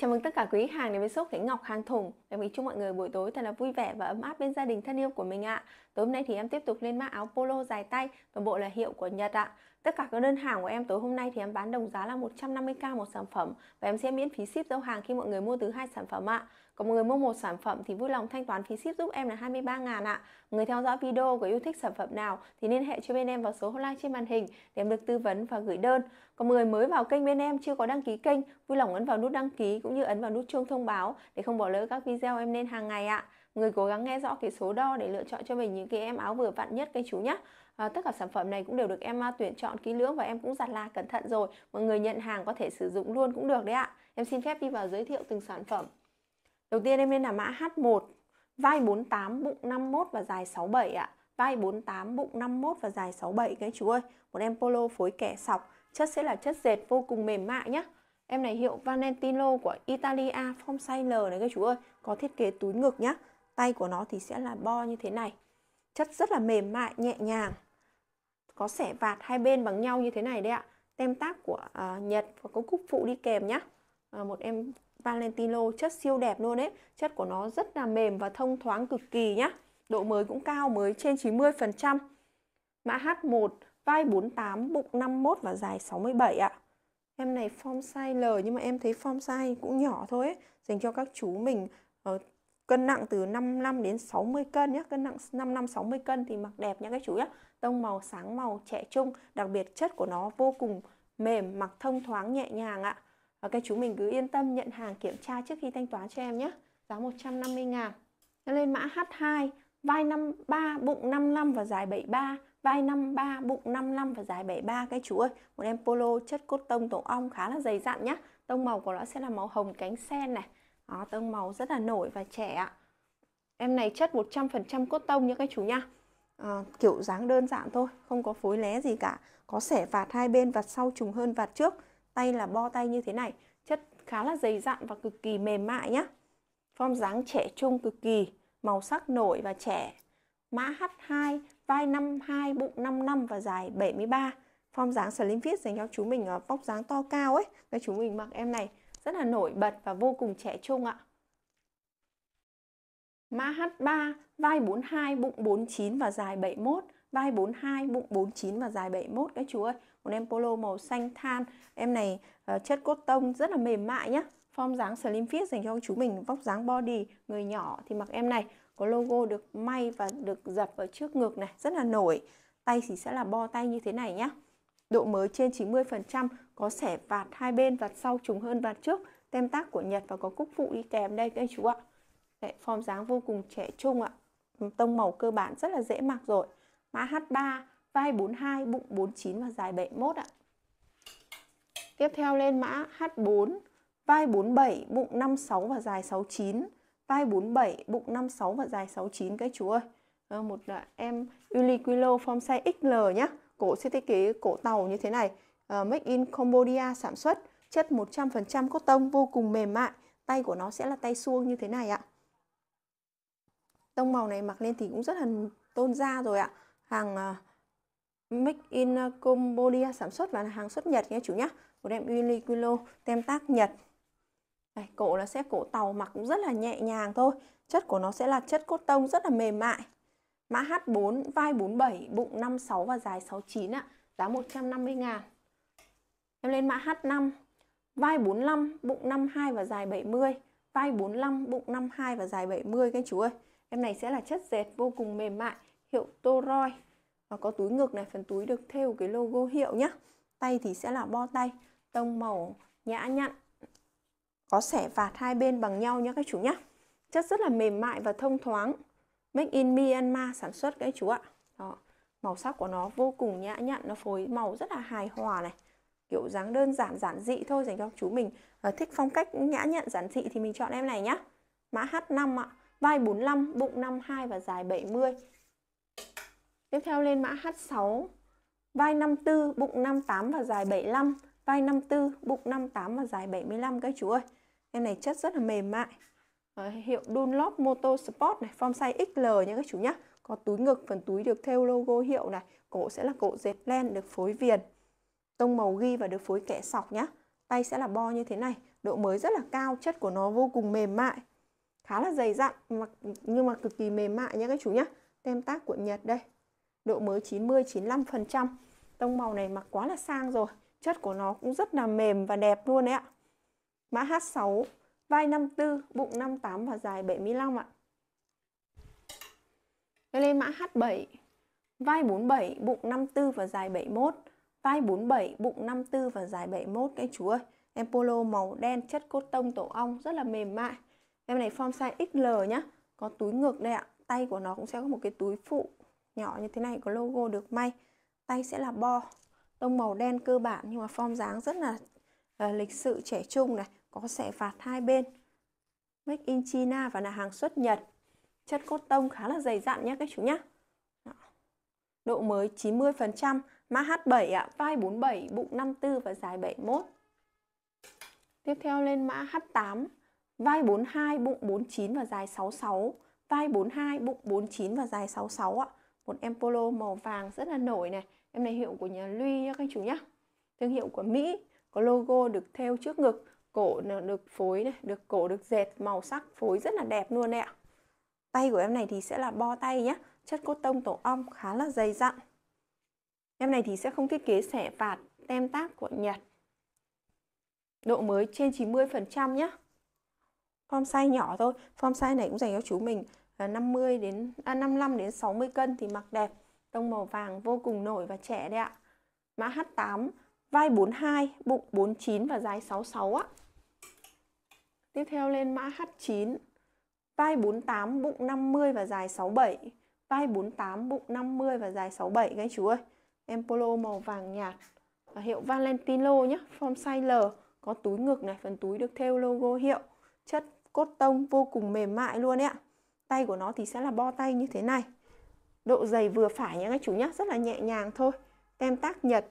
Chào mừng tất cả quý khách hàng đến với shop Khánh Ngọc Hàng thùng Em mình chúc mọi người buổi tối thật là vui vẻ và ấm áp bên gia đình thân yêu của mình ạ. À. Tối hôm nay thì em tiếp tục lên mã áo polo dài tay, toàn bộ là hiệu của Nhật ạ. À. Tất cả các đơn hàng của em tối hôm nay thì em bán đồng giá là 150k một sản phẩm và em sẽ miễn phí ship giao hàng khi mọi người mua từ hai sản phẩm ạ. À. Còn mọi người mua một sản phẩm thì vui lòng thanh toán phí ship giúp em là 23 ngàn ạ. Người theo dõi video có yêu thích sản phẩm nào thì liên hệ cho bên em vào số hotline trên màn hình để em được tư vấn và gửi đơn. Còn mọi người mới vào kênh bên em chưa có đăng ký kênh, vui lòng ấn vào nút đăng ký cũng như ấn vào nút chuông thông báo để không bỏ lỡ các video em lên hàng ngày ạ. Người cố gắng nghe rõ cái số đo để lựa chọn cho mình những cái em áo vừa vặn nhất cây chú nhé à, tất cả sản phẩm này cũng đều được em tuyển chọn kỹ lưỡng và em cũng giặt là cẩn thận rồi mọi người nhận hàng có thể sử dụng luôn cũng được đấy ạ em xin phép đi vào giới thiệu từng sản phẩm đầu tiên em lên là mã H1 vai 48 bụng 51 và dài 67 ạ vai 48 bụng 51 và dài 67 cái chú ơi một em polo phối kẻ sọc chất sẽ là chất dệt vô cùng mềm mại nhé Em này hiệu Valentino của Italia form size L này các chú ơi Có thiết kế túi ngực nhá Tay của nó thì sẽ là bo như thế này chất rất là mềm mại nhẹ nhàng có sẻ vạt hai bên bằng nhau như thế này đấy ạ tem tác của uh, Nhật và có cúc phụ đi kèm nhá uh, một em Valentino chất siêu đẹp luôn đấy chất của nó rất là mềm và thông thoáng cực kỳ nhá độ mới cũng cao mới trên 90% mã H1 vai 48 bụng 51 và dài 67 ạ em này form size L nhưng mà em thấy form size cũng nhỏ thôi ấy. dành cho các chú mình uh, cân nặng từ 55 đến 60 cân nhé, cân nặng 55 60 cân thì mặc đẹp nhé các chú nhé. Tông màu sáng màu trẻ trung, đặc biệt chất của nó vô cùng mềm, mặc thông thoáng nhẹ nhàng ạ. Và các chú mình cứ yên tâm nhận hàng kiểm tra trước khi thanh toán cho em nhé. Giá 150 ngàn. Lên mã H2, vai 53, bụng 55 và dài 73 vai 53, bụng 55 và dài 73 các chú ơi. Một em polo chất cốt tông tổ ong khá là dày dặn nhá. Tông màu của nó sẽ là màu hồng cánh sen này, đó, tông màu rất là nổi và trẻ ạ. Em này chất 100% cốt tông nha các chú nha. À, ờ, kiểu dáng đơn giản thôi, không có phối lé gì cả. Có sẻ vạt hai bên, vạt sau trùng hơn vạt trước. Tay là bo tay như thế này. Chất khá là dày dặn và cực kỳ mềm mại nhá. Form dáng trẻ trung cực kỳ, màu sắc nổi và trẻ. Mã H2, vai 52, bụng 55 và dài 73. Form dáng slim fit dành cho chú mình ở vóc dáng to cao ấy. Các chú mình mặc em này rất là nổi bật và vô cùng trẻ trung ạ. Mã H3, vai 42, bụng 49 và dài 71, vai 42, bụng 49 và dài 71 các chú ơi. Một em polo màu xanh than, em này uh, chất cốt tông rất là mềm mại nhá. Form dáng slim fit dành cho chú mình vóc dáng body người nhỏ thì mặc em này có logo được may và được dập ở trước ngực này, rất là nổi. Tay thì sẽ là bo tay như thế này nhá độ mới trên 90%, có sẻ vạt hai bên, vạt sau trùng hơn vạt trước, tem tác của Nhật và có cúc phụ đi kèm đây các anh chú ạ. Đấy, form dáng vô cùng trẻ trung ạ. Tông màu cơ bản rất là dễ mặc rồi. Mã H3, vai 42, bụng 49 và dài 71 ạ. Tiếp theo lên mã H4, vai 47, bụng 56 và dài 69. Vai 47, bụng 56 và dài 69 các chú ơi. Ờ, một à, em Uliquilo form size XL nhé cổ sẽ thiết kế cổ tàu như thế này uh, ờ, Make in Cambodia sản xuất chất 100% cốt tông vô cùng mềm mại tay của nó sẽ là tay suông như thế này ạ tông màu này mặc lên thì cũng rất là tôn da rồi ạ hàng uh, ờ, Make in ờ, Cambodia sản xuất và là hàng xuất Nhật nhé chủ nhé của đem Uniqlo Quilo tem tác Nhật Đây, cổ là sẽ cổ tàu mặc cũng rất là nhẹ nhàng thôi chất của nó sẽ là chất cốt tông rất là mềm mại Mã H4, vai 47, bụng 56 và dài 69 ạ, giá 150 ngàn. Em lên mã H5, vai 45, bụng 52 và dài 70, vai 45, bụng 52 và dài 70 các chú ơi. Em này sẽ là chất dệt vô cùng mềm mại, hiệu Toroi và có túi ngực này, phần túi được theo cái logo hiệu nhá. Tay thì sẽ là bo tay, tông màu nhã nhặn, có sẻ vạt hai bên bằng nhau nhá các chú nhá. Chất rất là mềm mại và thông thoáng. Make in Myanmar sản xuất các chú ạ. Đó. Màu sắc của nó vô cùng nhã nhặn, nó phối màu rất là hài hòa này. Kiểu dáng đơn giản giản dị thôi dành cho chú mình. À, thích phong cách nhã nhặn giản dị thì mình chọn em này nhá. Mã H5 ạ. Vai 45, bụng 52 và dài 70. Tiếp theo lên mã H6. Vai 54, bụng 58 và dài 75. Vai 54, bụng 58 và dài 75 các chú ơi. Em này chất rất là mềm mại. Ờ, hiệu Dunlop Motorsport này, form size XL những các chú nhá. Có túi ngực, phần túi được theo logo hiệu này, cổ sẽ là cổ dệt len được phối viền. Tông màu ghi và được phối kẻ sọc nhá. Tay sẽ là bo như thế này, độ mới rất là cao, chất của nó vô cùng mềm mại. Khá là dày dặn nhưng mà cực kỳ mềm mại nhá các chú nhá. Tem tác của Nhật đây. Độ mới 90 95%. Tông màu này mặc quá là sang rồi, chất của nó cũng rất là mềm và đẹp luôn đấy ạ. Mã H6 vai 54, bụng 58 và dài 75 ạ. Tôi lên mã H7, vai 47, bụng 54 và dài 71, vai 47, bụng 54 và dài 71 các chú ơi. Em polo màu đen chất cốt tông tổ ong rất là mềm mại. Em này form size XL nhá, có túi ngược đây ạ. Tay của nó cũng sẽ có một cái túi phụ nhỏ như thế này có logo được may. Tay sẽ là bo, tông màu đen cơ bản nhưng mà form dáng rất là, là ờ, lịch sự trẻ trung này có sẽ phạt hai bên make in China và là hàng xuất Nhật chất cốt tông khá là dày dặn nhé các chú nhé độ mới 90% mã H7 ạ à, vai 47 bụng 54 và dài 71 tiếp theo lên mã H8 vai 42 bụng 49 và dài 66 vai 42 bụng 49 và dài 66 ạ một em polo màu vàng rất là nổi này em này hiệu của nhà Lui nhé các chú nhé thương hiệu của Mỹ có logo được theo trước ngực cổ được phối này được cổ được dệt màu sắc phối rất là đẹp luôn đấy ạ tay của em này thì sẽ là bo tay nhé chất cốt tông tổ ong khá là dày dặn em này thì sẽ không thiết kế xẻ phạt tem tác của Nhật độ mới trên 90% nhé form size nhỏ thôi form size này cũng dành cho chú mình là 50 đến à, 55 đến 60 cân thì mặc đẹp tông màu vàng vô cùng nổi và trẻ đấy ạ mã H8 vai 42, bụng 49 và dài 66 á. Tiếp theo lên mã H9, vai 48, bụng 50 và dài 67, vai 48, bụng 50 và dài 67 các anh chú ơi. Em polo màu vàng nhạt, và hiệu Valentino nhé, form size L, có túi ngực này, phần túi được theo logo hiệu, chất cốt tông vô cùng mềm mại luôn ấy ạ. Tay của nó thì sẽ là bo tay như thế này. Độ dày vừa phải nhé các chú nhé, rất là nhẹ nhàng thôi. Tem tác Nhật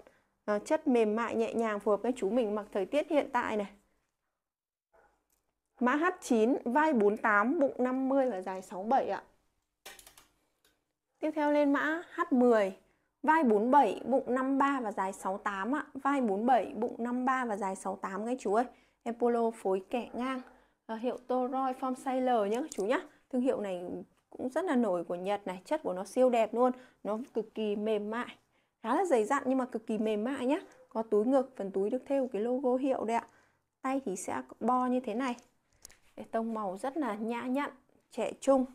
Ờ, chất mềm mại nhẹ nhàng phù hợp với chú mình mặc thời tiết hiện tại này mã H9 vai 48 bụng 50 và dài 67 ạ tiếp theo lên mã H10 vai 47 bụng 53 và dài 68 ạ vai 47 bụng 53 và dài 68 các chú ơi em polo phối kẻ ngang à, hiệu Toroi form size nhá chú nhá thương hiệu này cũng rất là nổi của Nhật này chất của nó siêu đẹp luôn nó cực kỳ mềm mại khá là dày dặn nhưng mà cực kỳ mềm mại nhá, có túi ngực phần túi được theo cái logo hiệu đấy ạ tay thì sẽ bo như thế này cái tông màu rất là nhã nhặn trẻ trung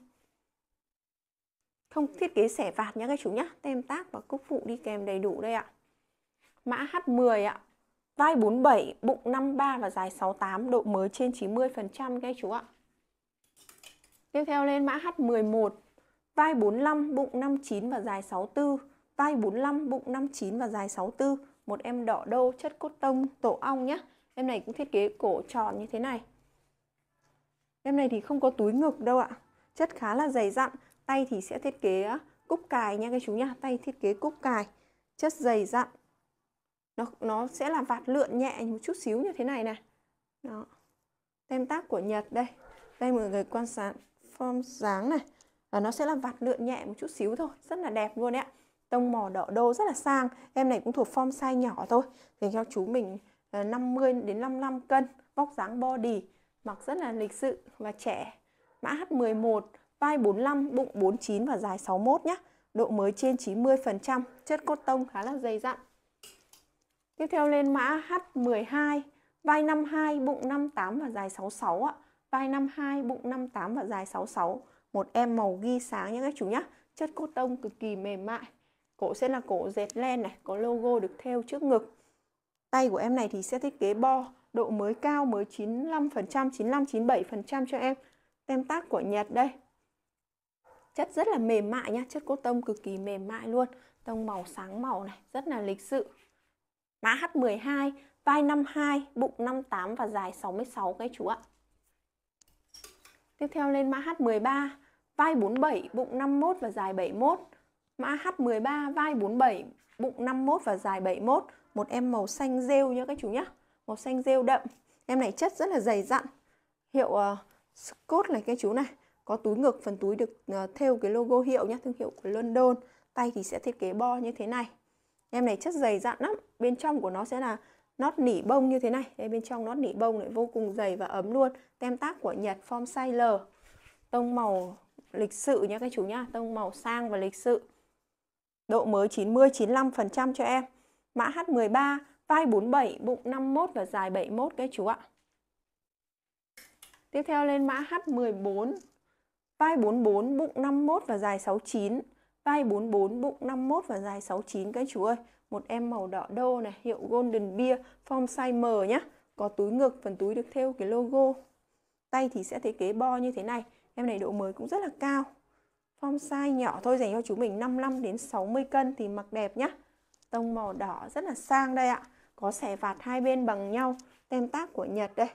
không thiết kế xẻ vạt nhé các chú nhá tem tác và cúc phụ đi kèm đầy đủ đây ạ mã H10 ạ vai 47 bụng 53 và dài 68 độ mới trên 90 phần trăm các chú ạ tiếp theo lên mã H11 vai 45 bụng 59 và dài 64 vai 45, bụng 59 và dài 64. Một em đỏ đô chất cốt tông tổ ong nhá Em này cũng thiết kế cổ tròn như thế này. Em này thì không có túi ngực đâu ạ. Chất khá là dày dặn. Tay thì sẽ thiết kế cúc cài nha các chú nhá Tay thiết kế cúc cài. Chất dày dặn. Nó, nó sẽ là vạt lượn nhẹ một chút xíu như thế này này. Đó. Tem tác của Nhật đây. Đây mọi người quan sát form dáng này. Và nó sẽ là vạt lượn nhẹ một chút xíu thôi. Rất là đẹp luôn đấy ạ tông mò đỏ đô rất là sang em này cũng thuộc form size nhỏ thôi dành cho chú mình 50 à, đến 55 cân vóc dáng body mặc rất là lịch sự và trẻ mã H11 vai 45 bụng 49 và dài 61 nhé độ mới trên 90% chất cốt tông khá là dày dặn tiếp theo lên mã H12 vai 52 bụng 58 và dài 66 ạ vai 52 bụng 58 và dài 66 một em màu ghi sáng nhé các chú nhé chất cốt tông cực kỳ mềm mại cổ sẽ là cổ dệt len này có logo được theo trước ngực tay của em này thì sẽ thiết kế bo độ mới cao mới 95% 95 97% cho em tem tác của Nhật đây chất rất là mềm mại nhá chất cốt tông cực kỳ mềm mại luôn tông màu sáng màu này rất là lịch sự mã H12 vai 52 bụng 58 và dài 66 cái chú ạ tiếp theo lên mã H13 vai 47 bụng 51 và dài 71 Mã H13 vai 47, bụng 51 và dài 71, một em màu xanh rêu nhá các chú nhá. Màu xanh rêu đậm. Em này chất rất là dày dặn. Hiệu uh, Scott này các chú này, có túi ngực, phần túi được uh, ờ, thêu cái logo hiệu nhá, thương hiệu của London. Tay thì sẽ thiết kế bo như thế này. Em này chất dày dặn lắm. Bên trong của nó sẽ là nót nỉ bông như thế này. Đây bên trong nót nỉ bông lại vô cùng dày và ấm luôn. Tem tác của Nhật form size L. Tông màu lịch sự nhá các chú nhá, tông màu sang và lịch sự độ mới 90 95% cho em. Mã H13, vai 47, bụng 51 và dài 71 các chú ạ. Tiếp theo lên mã H14, vai 44, bụng 51 và dài 69, vai 44, bụng 51 và dài 69 các chú ơi. Một em màu đỏ đô này, hiệu Golden Beer, form size M nhá. Có túi ngực, phần túi được thêu cái logo. Tay thì sẽ thiết kế bo như thế này. Em này độ mới cũng rất là cao, form Bonsai nhỏ thôi dành cho chú mình 55 đến 60 cân thì mặc đẹp nhá. Tông màu đỏ rất là sang đây ạ. Có xẻ vạt hai bên bằng nhau. Tem tác của Nhật đây.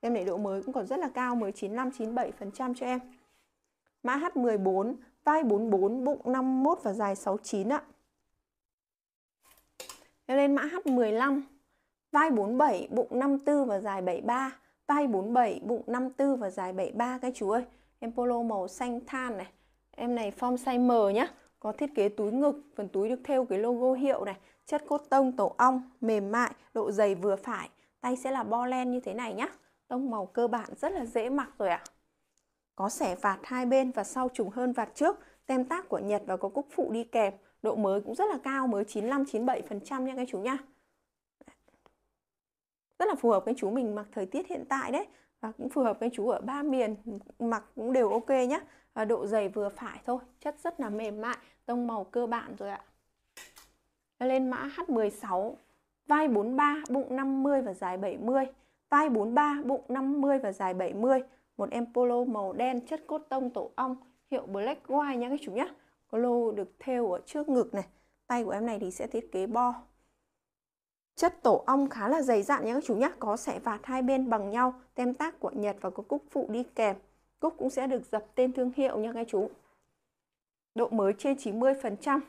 Em này độ mới cũng còn rất là cao 19,597% cho em. Mã H14, vai 44, bụng 51 và dài 69 ạ. Em lên mã H15, vai 47, bụng 54 và dài 73. Vai 47, bụng 54 và dài 73 các chú ơi. Em polo màu xanh than này Em này form size M nhá, có thiết kế túi ngực, phần túi được theo cái logo hiệu này, chất cốt tông tổ ong, mềm mại, độ dày vừa phải. Tay sẽ là bo len như thế này nhá. Tông màu cơ bản rất là dễ mặc rồi ạ. À. Có xẻ vạt hai bên và sau trùng hơn vạt trước, tem tác của Nhật và có cúc phụ đi kèm. Độ mới cũng rất là cao, mới 95 97% nha các chú nhá, Rất là phù hợp với chú mình mặc thời tiết hiện tại đấy và ờ, cũng phù hợp với chú ở ba miền mặc cũng đều ok nhé và ờ, độ dày vừa phải thôi chất rất là mềm mại tông màu cơ bản rồi ạ lên mã H16 vai 43 bụng 50 và dài 70 vai 43 bụng 50 và dài 70 một em polo màu đen chất cốt tông tổ ong hiệu black white nha các chú nhé polo được thêu ở trước ngực này tay của em này thì sẽ thiết kế bo Chất tổ ong khá là dày dặn nhé các chú nhé, có sẻ vạt hai bên bằng nhau, tem tác của Nhật và có cúc phụ đi kèm. Cúc cũng sẽ được dập tên thương hiệu nha các chú. Độ mới trên 90%.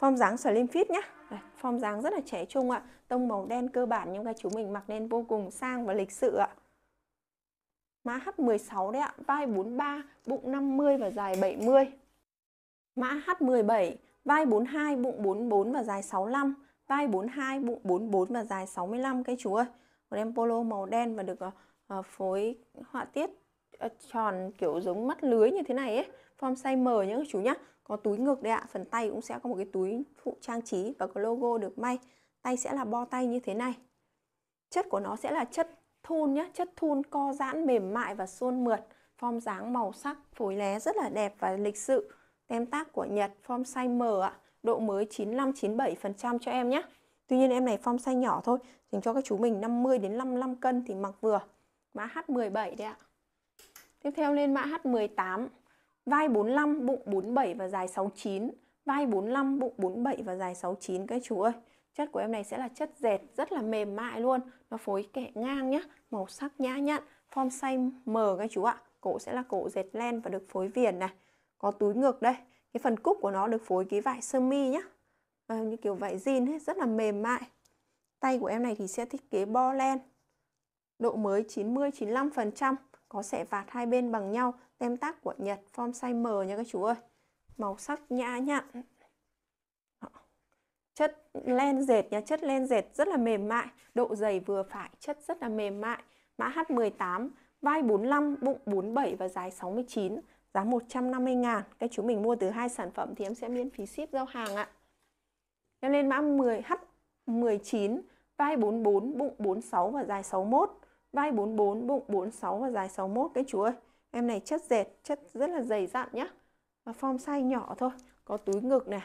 Form dáng slim fit nhé. Đây, form dáng rất là trẻ trung ạ. Tông màu đen cơ bản nhưng các chú mình mặc nên vô cùng sang và lịch sự ạ. Mã H16 đấy ạ, vai 43, bụng 50 và dài 70. Mã H17, vai 42, bụng 44 và dài 65 vai 42, bụng 44 và dài 65 cái chú ơi. Một em polo màu đen và được uh, phối họa tiết uh, tròn kiểu giống mắt lưới như thế này ấy. Form size M nhé các chú nhá. Có túi ngực đấy ạ. Phần tay cũng sẽ có một cái túi phụ trang trí và có logo được may. Tay sẽ là bo tay như thế này. Chất của nó sẽ là chất thun nhé, chất thun co giãn mềm mại và suôn mượt, form dáng màu sắc phối lé rất là đẹp và lịch sự. Tem tác của Nhật form size M ạ độ mới 95-97% cho em nhé. Tuy nhiên em này form size nhỏ thôi, dành cho các chú mình 50 đến 55 cân thì mặc vừa. Mã H17 đấy ạ. Tiếp theo lên mã H18. Vai 45, bụng 47 và dài 69. Vai 45, bụng 47 và dài 69 các chú ơi. Chất của em này sẽ là chất dệt rất là mềm mại luôn. Nó phối kẻ ngang nhá, màu sắc nhã nhặn, form size M các chú ạ. Cổ sẽ là cổ dệt len và được phối viền này. Có túi ngực đây, cái phần cúc của nó được phối cái vải sơ mi nhá à, như kiểu vải jean hết rất là mềm mại tay của em này thì sẽ thiết kế bo len độ mới 90 95% có sẽ vạt hai bên bằng nhau tem tác của Nhật form size M nha các chú ơi màu sắc nhã nhặn chất len dệt nha chất len dệt rất là mềm mại độ dày vừa phải chất rất là mềm mại mã H18 vai 45 bụng 47 và dài 69 giá 150 ngàn các chú mình mua từ hai sản phẩm thì em sẽ miễn phí ship giao hàng ạ em lên mã 10 H 19 vai 44 bụng 46 và dài 61 vai 44 bụng 46 và dài 61 các chú ơi em này chất dệt chất rất là dày dặn nhá và form size nhỏ thôi có túi ngực nè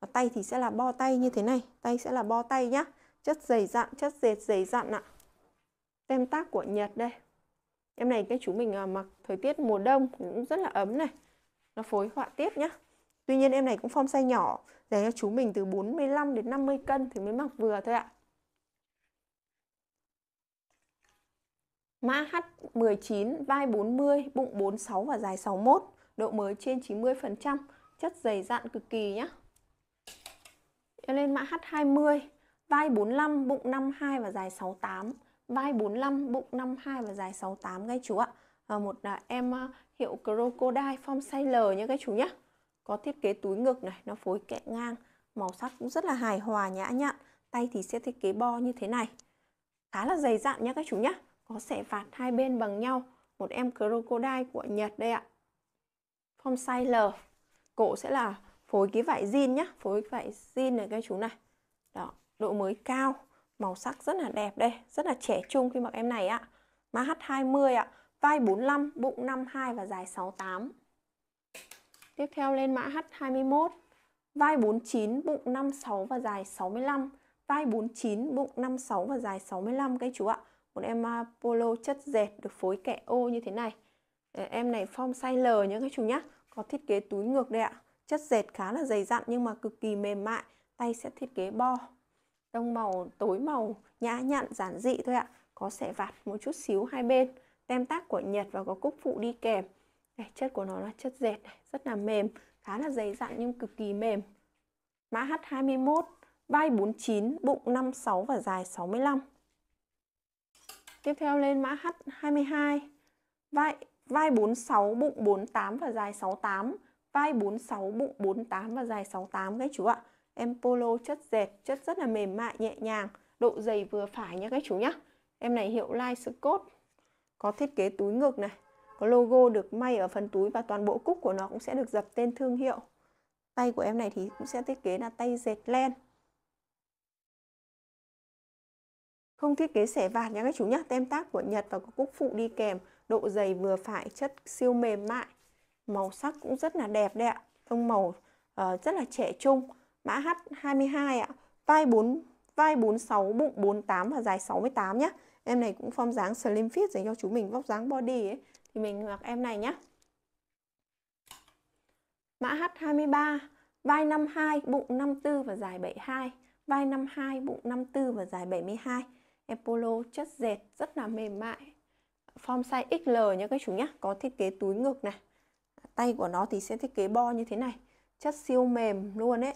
và tay thì sẽ là bo tay như thế này tay sẽ là bo tay nhá chất dày dặn chất dệt dày dặn ạ tem tác của Nhật đây em này cái chú mình à, mặc thời tiết mùa đông cũng rất là ấm này nó phối họa tiết nhá tuy nhiên em này cũng form size nhỏ dành cho chú mình từ 45 đến 50 cân thì mới mặc vừa thôi ạ Mã H19, vai 40, bụng 46 và dài 61, độ mới trên 90%, chất dày dặn cực kỳ nhá. Em lên mã H20, vai 45, bụng 52 và dài 68, vai 45, bụng 52 và dài 68 các chú ạ. À, một à, em à, hiệu Crocodile form size L nhé các chú nhé. Có thiết kế túi ngực này, nó phối kẹ ngang, màu sắc cũng rất là hài hòa nhã nhặn. Tay thì sẽ thiết kế bo như thế này. Khá là dày dặn nhé các chú nhé. Có xẻ vạt hai bên bằng nhau. Một em Crocodile của Nhật đây ạ. Form size L. Cổ sẽ là phối cái vải jean nhá, phối vải jean này các chú này. Đó, độ mới cao màu sắc rất là đẹp đây rất là trẻ trung khi mặc em này ạ mã H20 ạ vai 45 bụng 52 và dài 68 tiếp theo lên mã H21 vai 49 bụng 56 và dài 65 vai 49 bụng 56 và dài 65 các chú ạ một em à, polo chất dệt được phối kẻ ô như thế này em này form size L nhé các chú nhé có thiết kế túi ngược đây ạ chất dệt khá là dày dặn nhưng mà cực kỳ mềm mại tay sẽ thiết kế bo tông màu tối màu nhã nhặn giản dị thôi ạ có sẻ vạt một chút xíu hai bên tem tác của Nhật và có cúc phụ đi kèm này, chất của nó là chất dệt rất là mềm khá là dày dặn nhưng cực kỳ mềm mã H21 vai 49 bụng 56 và dài 65 tiếp theo lên mã H22 vai vai 46 bụng 48 và dài 68 vai 46 bụng 48 và dài 68 các chú ạ Em polo chất dệt, chất rất là mềm mại, nhẹ nhàng, độ dày vừa phải nha các chú nhá Em này hiệu Lai có thiết kế túi ngực này, có logo được may ở phần túi và toàn bộ cúc của nó cũng sẽ được dập tên thương hiệu. Tay của em này thì cũng sẽ thiết kế là tay dệt len. Không thiết kế xẻ vạt nha các chú nhá tem tác của Nhật và có cúc phụ đi kèm, độ dày vừa phải, chất siêu mềm mại. Màu sắc cũng rất là đẹp đấy ạ, tông màu uh, rất là trẻ trung mã H22 ạ. Vai 4 vai 46, bụng 48 và dài 68 nhá Em này cũng form dáng slim fit dành cho chú mình vóc dáng body ấy. Thì mình mặc em này nhá Mã H23, vai 52, bụng 54 và dài 72. Vai 52, bụng 54 và dài 72. Em polo chất dệt rất là mềm mại. Form size XL nhé các chú nhá Có thiết kế túi ngực này. Tay của nó thì sẽ thiết kế bo như thế này. Chất siêu mềm luôn ấy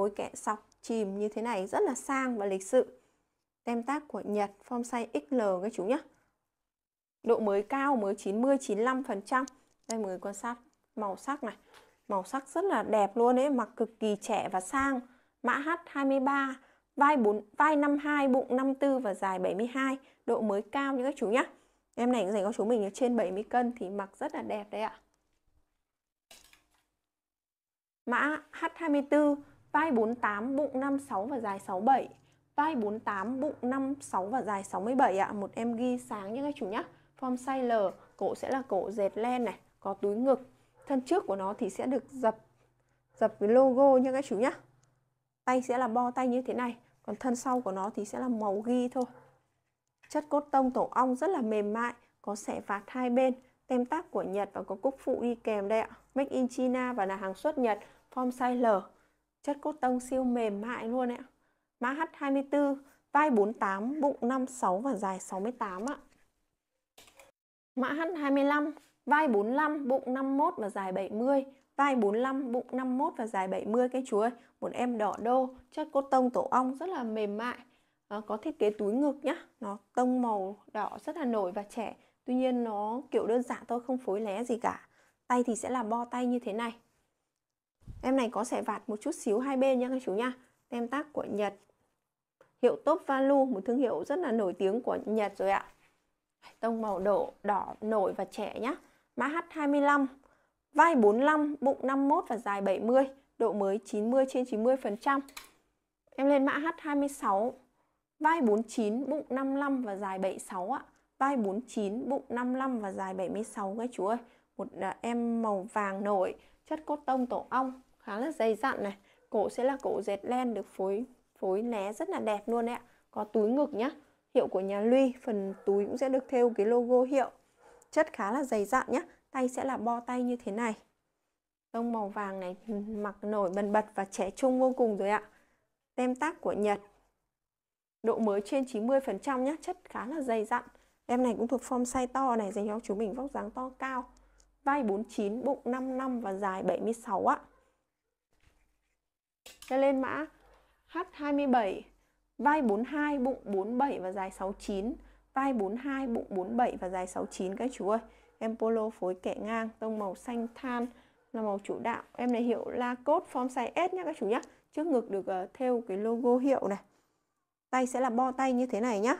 khối kẽ sọc chìm như thế này rất là sang và lịch sự. Tem tác của Nhật form size XL các chú nhé. Độ mới cao mới 90 95%. Đây mọi người quan sát màu sắc này. Màu sắc rất là đẹp luôn ấy mặc cực kỳ trẻ và sang. Mã H23, vai 4 vai 52, bụng 54 và dài 72, độ mới cao như các chú nhé. Em này cũng dành cho chú mình trên 70 cân thì mặc rất là đẹp đấy ạ. Mã H24 vai 48, bụng 56 và dài 67. Vai 48, bụng 56 và dài 67 ạ. À. Một em ghi sáng như các chủ nhá. Form size L, cổ sẽ là cổ dệt len này, có túi ngực. Thân trước của nó thì sẽ được dập dập với logo như các chủ nhá. Tay sẽ là bo tay như thế này, còn thân sau của nó thì sẽ là màu ghi thôi. Chất cốt tông tổ ong rất là mềm mại, có xẻ vạt hai bên, tem tác của Nhật và có cúc phụ đi kèm đây ạ. Make in China và là hàng xuất Nhật, form size L chất cốt tông siêu mềm mại luôn ạ. Mã H24, vai 48, bụng 56 và dài 68 ạ. Mã H25, vai 45, bụng 51 và dài 70, vai 45, bụng 51 và dài 70 cái chú ơi. Một em đỏ đô, chất cốt tông tổ ong rất là mềm mại. À, có thiết kế túi ngực nhá, nó tông màu đỏ rất là nổi và trẻ. Tuy nhiên nó kiểu đơn giản thôi, không phối lé gì cả. Tay thì sẽ là bo tay như thế này. Em này có sẻ vạt một chút xíu hai bên nha các chú nha. Tem tác của Nhật. Hiệu Top Value, một thương hiệu rất là nổi tiếng của Nhật rồi ạ. Tông màu đỏ, đỏ nổi và trẻ nhá. Mã H25, vai 45, bụng 51 và dài 70, độ mới 90 trên 90%. Em lên mã H26, vai 49, bụng 55 và dài 76 ạ. Vai 49, bụng 55 và dài 76 các chú ơi. Một à, em màu vàng nổi, chất cốt tông tổ ong khá là dày dặn này cổ sẽ là cổ dệt len được phối phối né rất là đẹp luôn đấy ạ có túi ngực nhá hiệu của nhà Luy phần túi cũng sẽ được thêu cái logo hiệu chất khá là dày dặn nhá tay sẽ là bo tay như thế này tông màu vàng này mặc nổi bần bật và trẻ trung vô cùng rồi ạ tem tác của Nhật độ mới trên 90% nhá chất khá là dày dặn em này cũng thuộc form size to này dành cho chú mình vóc dáng to cao vai 49 bụng 55 và dài 76 ạ cho lên mã H27 vai 42 bụng 47 và dài 69 vai 42 bụng 47 và dài 69 các chú ơi em polo phối kẻ ngang tông màu xanh than là màu chủ đạo em này hiệu Lacoste form size S nhé các chú nhé trước ngực được uh, theo cái logo hiệu này tay sẽ là bo tay như thế này nhá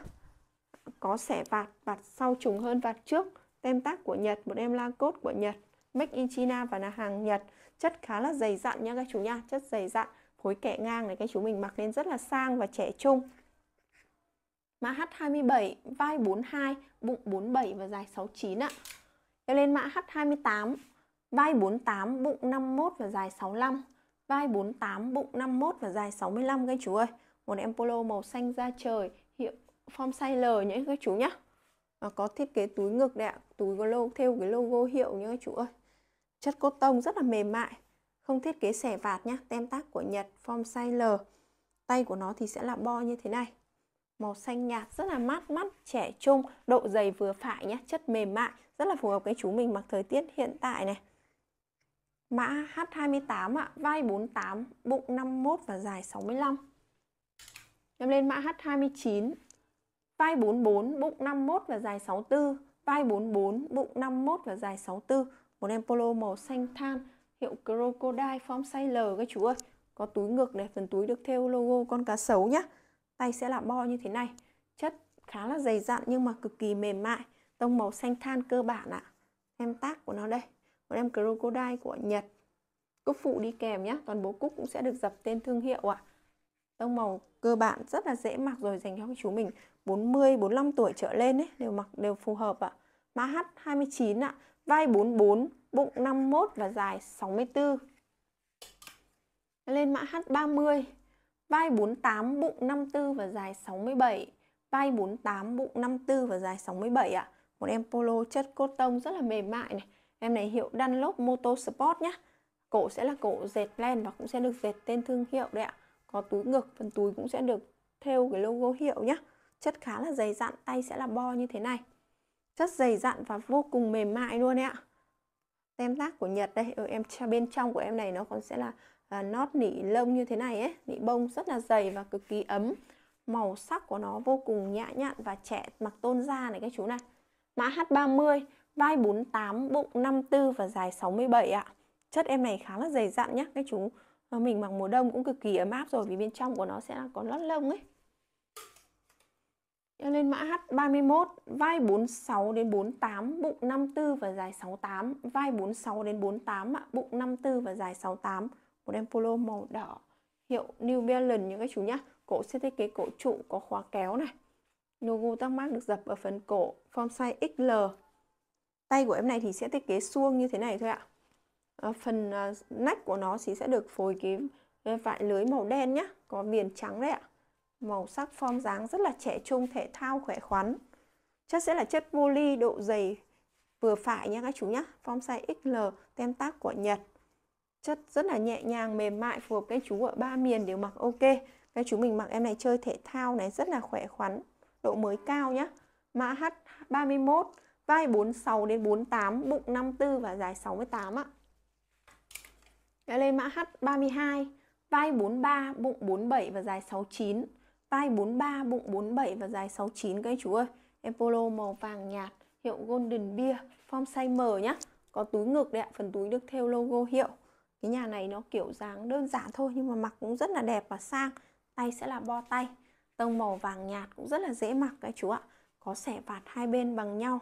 có xẻ vạt vạt sau trùng hơn vạt trước tem tác của Nhật một em Lacoste của Nhật make in China và là hàng Nhật chất khá là dày dặn nha các chú nha chất dày dặn khối kẻ ngang này các chú mình mặc lên rất là sang và trẻ trung mã H27 vai 42 bụng 47 và dài 69 ạ Kéo lên mã H28 vai 48 bụng 51 và dài 65 vai 48 bụng 51 và dài 65 các chú ơi một em polo màu xanh da trời hiệu form size L nhé các chú nhá. và có thiết kế túi ngực đấy ạ túi có logo theo cái logo hiệu nhé các chú ơi chất cốt tông rất là mềm mại không thiết kế xẻ vạt nhé tem tác của Nhật form size L tay của nó thì sẽ là bo như thế này màu xanh nhạt rất là mát mắt trẻ trung độ dày vừa phải nhé chất mềm mại rất là phù hợp cái chú mình mặc thời tiết hiện tại này mã H28 ạ vai 48 bụng 51 và dài 65 em lên mã H29 vai 44 bụng 51 và dài 64 vai 44 bụng 51 và dài 64 một em polo màu xanh than hiệu Crocodile Form size l các chú ơi. Có túi ngực này, phần túi được theo logo con cá sấu nhá. Tay sẽ là bo như thế này. Chất khá là dày dặn nhưng mà cực kỳ mềm mại. Tông màu xanh than cơ bản ạ. À. Em tác của nó đây. Còn em Crocodile của Nhật. Cúc phụ đi kèm nhá. Toàn bộ cúc cũng sẽ được dập tên thương hiệu ạ. À. Tông màu cơ bản rất là dễ mặc rồi dành cho các chú mình 40, 45 tuổi trở lên ấy, đều mặc đều phù hợp ạ. À. Mã H29 ạ, à, vai 44, bụng 51 và dài 64. Lên mã H30, vai 48, bụng 54 và dài 67. Vai 48, bụng 54 và dài 67 ạ. À. Một em polo chất cốt tông rất là mềm mại này. Em này hiệu Dunlop Motorsport nhá. Cổ sẽ là cổ dệt len và cũng sẽ được dệt tên thương hiệu đấy ạ. À. Có túi ngực, phần túi cũng sẽ được theo cái logo hiệu nhá. Chất khá là dày dặn, tay sẽ là bo như thế này. Chất dày dặn và vô cùng mềm mại luôn đấy ạ. À tem giác của Nhật đây ở ừ, em bên trong của em này nó còn sẽ là à, nót nỉ lông như thế này ấy nỉ bông rất là dày và cực kỳ ấm màu sắc của nó vô cùng nhã nhặn và trẻ mặc tôn da này các chú này mã H30 vai 48 bụng 54 và dài 67 ạ chất em này khá là dày dặn nhá các chú ờ, mình mặc mùa đông cũng cực kỳ ấm áp rồi vì bên trong của nó sẽ là có lót lông ấy lên mã H31, vai 46 đến 48, bụng 54 và dài 68, vai 46 đến 48 ạ, bụng 54 và dài 68. Một em polo màu đỏ, hiệu New Balance những các chú nhá. Cổ sẽ thiết kế cổ trụ có khóa kéo này. Logo tăng mát được dập ở phần cổ, form size XL. Tay của em này thì sẽ thiết kế suông như thế này thôi ạ. À, phần uh, nách của nó thì sẽ được phối cái ờ, vải lưới màu đen nhá, có viền trắng đấy ạ màu sắc form dáng rất là trẻ trung, thể thao, khỏe khoắn. Chất sẽ là chất poly, độ dày vừa phải nha các chú nhé. Form size XL, tem tác của Nhật. Chất rất là nhẹ nhàng, mềm mại, phù hợp các chú ở ba miền đều mặc ok. Các chú mình mặc em này chơi thể thao này rất là khỏe khoắn, độ mới cao nhé. Mã H31, vai 46 đến 48, bụng 54 và dài 68 ạ. Đã lên mã H32, vai 43, bụng 47 và dài 69 vai 43, bụng 47 và dài 69 các anh chú ơi. Em polo màu vàng nhạt, hiệu Golden Beer, form size M nhá. Có túi ngực đấy ạ, phần túi được theo logo hiệu. Cái nhà này nó kiểu dáng đơn giản thôi nhưng mà mặc cũng rất là đẹp và sang. Tay sẽ là bo tay. Tông màu vàng nhạt cũng rất là dễ mặc các chú ạ. Có xẻ vạt hai bên bằng nhau.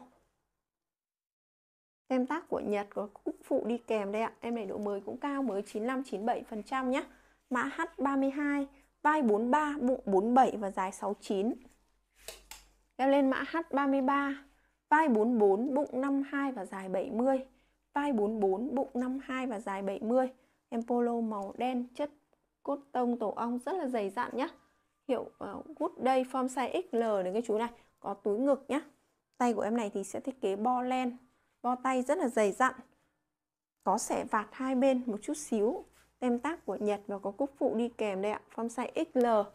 Tem tác của Nhật có cúc phụ đi kèm đây ạ. Em này độ mới cũng cao mới 95 97% nhá. Mã H32 vai 43, bụng 47 và dài 69. Leo lên mã H33, vai 44, bụng 52 và dài 70. Vai 44, bụng 52 và dài 70. Em polo màu đen chất cốt tông tổ ong rất là dày dặn nhá. Hiệu uh, Good Day form size XL đến cái chú này, có túi ngực nhá. Tay của em này thì sẽ thiết kế bo len, bo tay rất là dày dặn. Có xẻ vạt hai bên một chút xíu tem tác của Nhật và có cúc phụ đi kèm đây ạ form size XL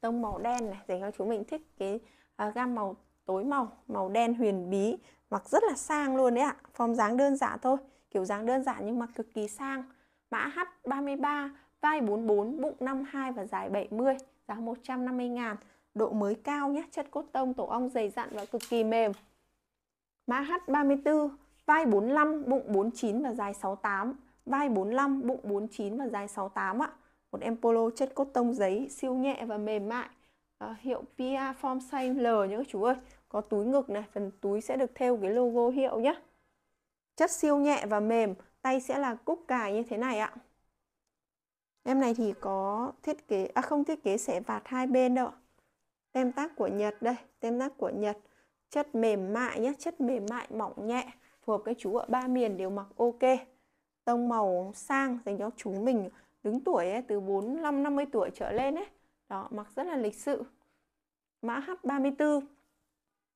tông màu đen này dành cho chúng mình thích cái à, gam màu tối màu màu đen huyền bí mặc rất là sang luôn đấy ạ form dáng đơn giản thôi kiểu dáng đơn giản nhưng mà cực kỳ sang mã H33 vai 44 bụng 52 và dài 70 giá 150 ngàn độ mới cao nhé chất cốt tông tổ ong dày dặn và cực kỳ mềm mã H34 vai 45 bụng 49 và dài 68 vai 45, bụng 49 và dài 68 ạ. Một em polo chất cốt tông giấy siêu nhẹ và mềm mại. À, hiệu Pia Form size L nhé các chú ơi. Có túi ngực này, phần túi sẽ được theo cái logo hiệu nhé. Chất siêu nhẹ và mềm, tay sẽ là cúc cài như thế này ạ. Em này thì có thiết kế, à không thiết kế sẽ vạt hai bên đâu. Tem tác của Nhật đây, tem tác của Nhật. Chất mềm mại nhé, chất mềm mại mỏng nhẹ. Phù hợp cái chú ở ba miền đều mặc ok tông màu sang dành cho chúng mình đứng tuổi ấy, từ 45 50 tuổi trở lên ấy. Đó, mặc rất là lịch sự. Mã H34.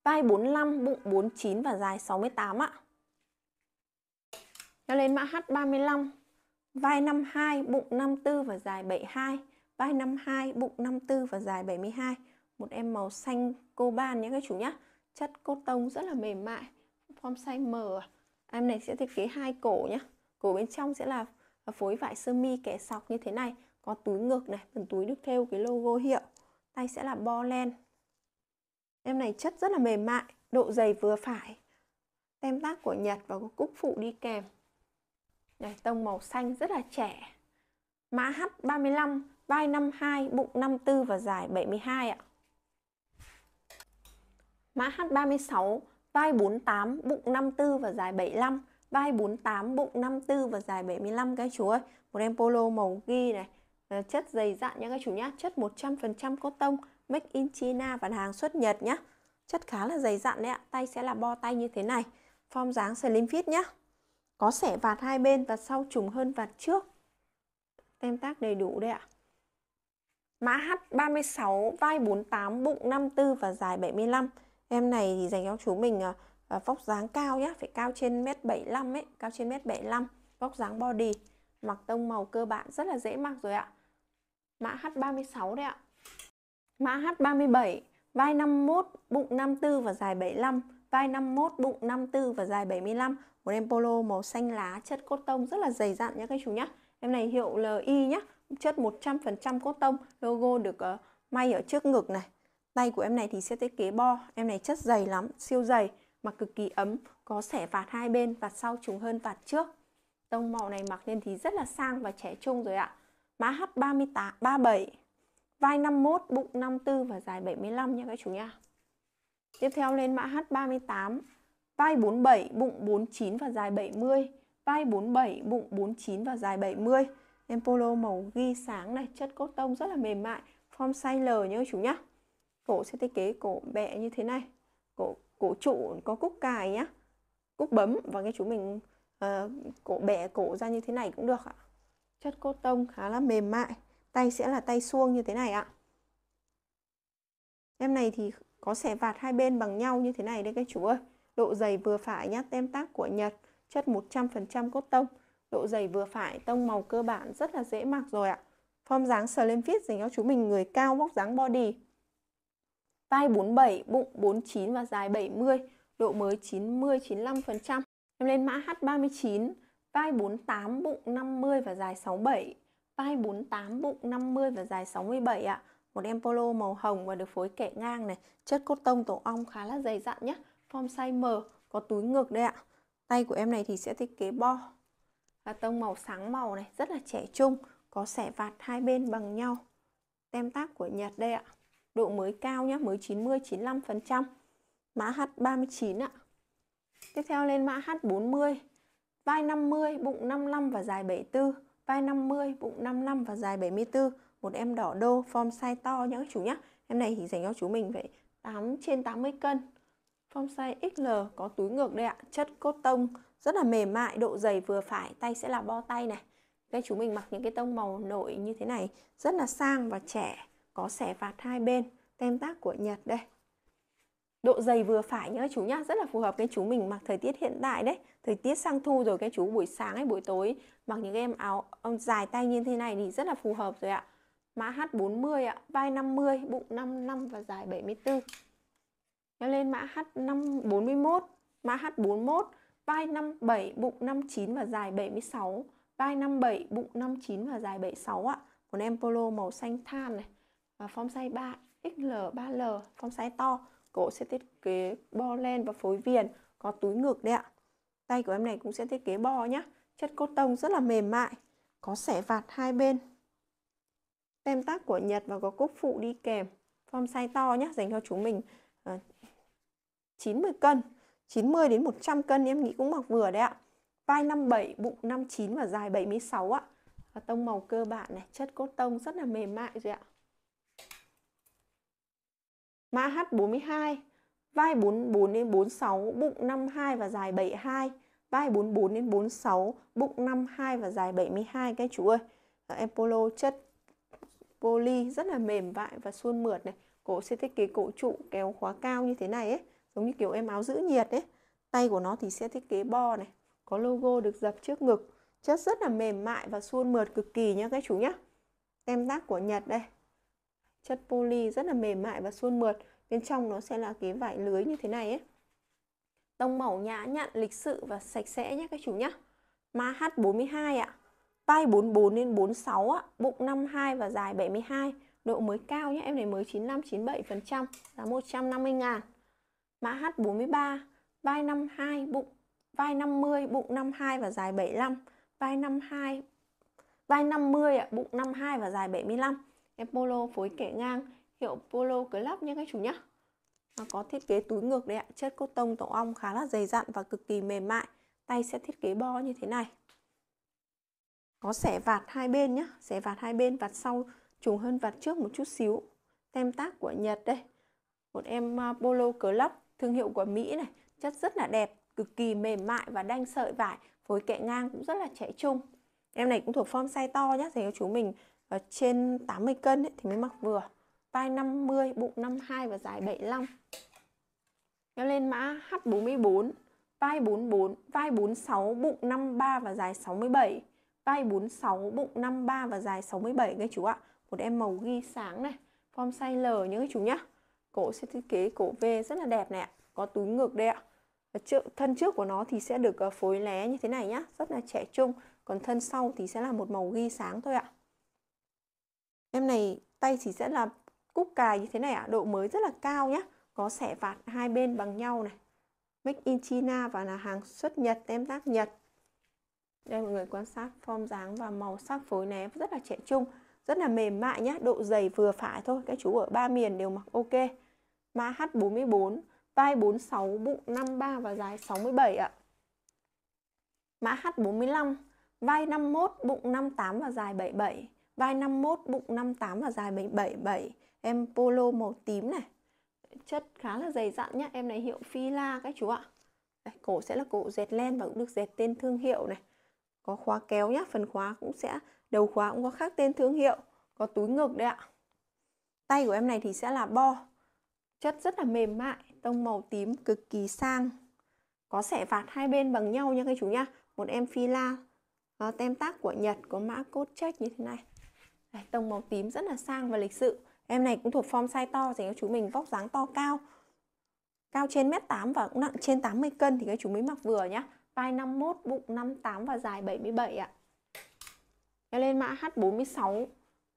Vai 45, bụng 49 và dài 68 ạ. Nó lên mã H35. Vai 52, bụng 54 và dài 72. Vai 52, bụng 54 và dài 72. Một em màu xanh cô ban nhé các chú nhá Chất cốt tông rất là mềm mại. Form size M. Em này sẽ thiết kế hai cổ nhé cổ bên trong sẽ là phối vải sơ mi kẻ sọc như thế này có túi ngực này phần túi được theo cái logo hiệu tay sẽ là bo len em này chất rất là mềm mại độ dày vừa phải tem tác của nhật và có cúc phụ đi kèm này tông màu xanh rất là trẻ mã h 35 vai 52 bụng 54 và dài 72 ạ mã h 36 vai 48 bụng 54 và dài 75 vai 48, bụng 54 và dài 75 các chú ơi. Một em polo màu ghi này, ờ, chất dày dặn nha các chú nhá, chất 100% cotton, make in China và hàng xuất Nhật nhá. Chất khá là dày dặn đấy ạ, tay sẽ là bo tay như thế này. Form dáng slim fit nhá. Có sẻ vạt hai bên và sau trùng hơn vạt trước. Tem tác đầy đủ đấy ạ. Mã H36, vai 48, bụng 54 và dài 75. Em này thì dành cho chú mình ờ, à, vóc dáng cao nhé phải cao trên mét 75 ấy cao trên mét 75 vóc dáng body mặc tông màu cơ bản rất là dễ mặc rồi ạ mã H36 đấy ạ mã H37 vai 51 bụng 54 và dài 75 vai 51 bụng 54 và dài 75 một em polo màu xanh lá chất cốt tông rất là dày dặn nhé các chú nhé em này hiệu LI nhé chất 100% cốt tông logo được uh, may ở trước ngực này tay của em này thì sẽ thiết kế bo em này chất dày lắm siêu dày mà cực kỳ ấm, có sẻ vạt hai bên, vạt sau trùng hơn vạt trước. Tông màu này mặc lên thì rất là sang và trẻ trung rồi ạ. Mã H38 37, vai 51, bụng 54 và dài 75 nha các chú nha. Tiếp theo lên mã H38, vai 47, bụng 49 và dài 70, vai 47, bụng 49 và dài 70. Em polo màu ghi sáng này, chất cốt tông rất là mềm mại, form size L nhé các chú nhá. Cổ sẽ thiết kế cổ bẹ như thế này, cổ cổ trụ có cúc cài nhá cúc bấm và cái chú mình uh, cổ bẻ cổ ra như thế này cũng được ạ chất cốt tông khá là mềm mại tay sẽ là tay suông như thế này ạ em này thì có xẻ vạt hai bên bằng nhau như thế này đấy các chú ơi độ dày vừa phải nhá tem tác của Nhật chất 100% cốt tông độ dày vừa phải tông màu cơ bản rất là dễ mặc rồi ạ form dáng slim fit dành cho chú mình người cao vóc dáng body vai 47, bụng 49 và dài 70, độ mới 90 95%. Em lên mã H39, vai 48, bụng 50 và dài 67, vai 48, bụng 50 và dài 67 ạ. Một em polo màu hồng và được phối kẻ ngang này, chất cốt tông tổ ong khá là dày dặn nhé. Form size M, có túi ngực đây ạ. Tay của em này thì sẽ thiết kế bo. Và tông màu sáng màu này, rất là trẻ trung, có xẻ vạt hai bên bằng nhau. Tem tác của Nhật đây ạ độ mới cao nhé mới 90 95% mã H39 ạ tiếp theo lên mã H40 vai 50 bụng 55 và dài 74 vai 50 bụng 55 và dài 74 một em đỏ đô form size to nhá các chú nhá em này thì dành cho chú mình phải 8 trên 80 cân form size XL có túi ngược đây ạ chất cốt tông rất là mềm mại độ dày vừa phải tay sẽ là bo tay này các chú mình mặc những cái tông màu nổi như thế này rất là sang và trẻ có xẻ vạt hai bên tem tác của Nhật đây độ dày vừa phải nhá chú nhá rất là phù hợp cái chú mình mặc thời tiết hiện tại đấy thời tiết sang thu rồi cái chú buổi sáng hay buổi tối mặc những em áo ông dài tay như thế này thì rất là phù hợp rồi ạ mã H40 ạ vai 50 bụng 55 và dài 74 Kéo lên mã H541 năm mã H41 vai 57 bụng 59 và dài 76 vai 57 bụng 59 và dài 76 ạ còn em polo màu xanh than này và form size 3 XL, 3L, form size to. Cổ sẽ thiết kế bo len và phối viền, có túi ngực đấy ạ. Tay của em này cũng sẽ thiết kế bo nhá. Chất cốt tông rất là mềm mại, có xẻ vạt hai bên. Tem tác của Nhật và có cúc phụ đi kèm. Form size to nhá, dành cho chúng mình à, 90 cân. 90 đến 100 cân em nghĩ cũng mặc vừa đấy ạ. Vai 57, bụng 59 và dài 76 ạ. Và tông màu cơ bản này, chất cốt tông rất là mềm mại rồi ạ mã H42, vai 44 đến 46, bụng 52 và dài 72, vai 44 đến 46, bụng 52 và dài 72 các chú ơi. Em polo chất poly rất là mềm vại và suôn mượt này. Cổ sẽ thiết kế cổ trụ kéo khóa cao như thế này ấy, giống như kiểu em áo giữ nhiệt ấy. Tay của nó thì sẽ thiết kế bo này, có logo được dập trước ngực. Chất rất là mềm mại và suôn mượt cực kỳ nhá các chú nhá. Tem tác của Nhật đây chất poly rất là mềm mại và suôn mượt bên trong nó sẽ là cái vải lưới như thế này ấy tông màu nhã nhặn lịch sự và sạch sẽ nhé các chú nhá, ma H42 ạ tay 44 đến 46 ạ bụng 52 và dài 72 độ mới cao nhé em này mới 95 97 phần trăm giá 150 ngàn mã H43 vai 52 bụng vai 50 bụng 52 và dài 75 vai 52 vai 50 ạ bụng 52 và dài 75 cái polo phối kẻ ngang hiệu polo club nha các chú nhá nó có thiết kế túi ngược đấy ạ chất cốt tông tổ ong khá là dày dặn và cực kỳ mềm mại tay sẽ thiết kế bo như thế này có xẻ vạt hai bên nhé xẻ vạt hai bên vạt sau trùng hơn vạt trước một chút xíu tem tác của Nhật đây một em à, polo club thương hiệu của Mỹ này chất rất là đẹp cực kỳ mềm mại và đanh sợi vải phối kệ ngang cũng rất là trẻ trung em này cũng thuộc form size to nhé thì chú mình ở trên 80 cân ấy, thì mới mặc vừa vai 50 bụng 52 và dài 75 kéo lên mã H44 vai 44 vai 46 bụng 53 và dài 67 vai 46 bụng 53 và dài 67 các chú ạ một em màu ghi sáng này form size L nhé các chú nhá cổ sẽ thiết kế cổ V rất là đẹp này ạ có túi ngực đây ạ trước, thân trước của nó thì sẽ được ờ, phối lé như thế này nhá rất là trẻ trung còn thân sau thì sẽ là một màu ghi sáng thôi ạ em này tay chỉ sẽ là cúc cài như thế này ạ à, độ mới rất là cao nhé có sẻ vạt hai bên bằng nhau này make in China và là hàng xuất Nhật tem tác Nhật đây mọi người quan sát form dáng và màu sắc phối né rất là trẻ trung rất là mềm mại nhé độ dày vừa phải thôi các chú ở ba miền đều mặc ok mã H44 vai 46 bụng 53 và dài 67 ạ mã H45 vai 51 bụng 58 và dài 77 vai 51, bụng 58 và dài 77. Em polo màu tím này. Chất khá là dày dặn nhá. Em này hiệu Fila các chú ạ. Đây, cổ sẽ là cổ dệt len và cũng được dệt tên thương hiệu này. Có khóa kéo nhá, phần khóa cũng sẽ đầu khóa cũng có khác tên thương hiệu, có túi ngực đấy ạ. Tay của em này thì sẽ là bo. Chất rất là mềm mại, tông màu tím cực kỳ sang. Có xẻ vạt hai bên bằng nhau nha các chú nhá. Một em Fila tem tác của Nhật có mã code check như thế này. Đây, tông màu tím rất là sang và lịch sự. Em này cũng thuộc form size to dành cho chú mình vóc dáng to cao. Cao trên 1m8 và cũng nặng trên 80 cân thì các chú mới mặc vừa nhá. Vai 51, bụng 58 và dài 77 ạ. Em lên mã H46,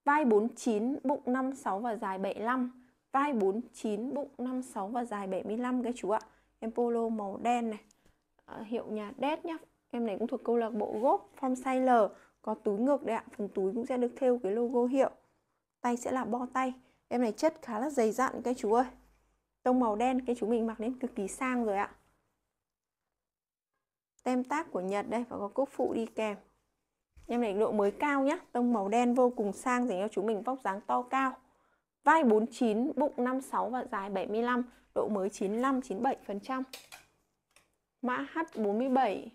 vai 49, bụng 56 và dài 75. Vai 49, bụng 56 và dài 75 các chú ạ. Em polo màu đen này. À, hiệu nhà Đét nhá. Em này cũng thuộc câu lạc bộ Gốc, form size L có túi ngược đấy ạ phần túi cũng sẽ được thêu cái logo hiệu tay sẽ là bo tay em này chất khá là dày dặn các chú ơi tông màu đen cái chú mình mặc đến cực kỳ sang rồi ạ tem tác của Nhật đây và có cúc phụ đi kèm em này độ mới cao nhá tông màu đen vô cùng sang dành cho chú mình vóc dáng to cao vai 49 bụng 56 và dài 75 độ mới 95 97 phần trăm mã H47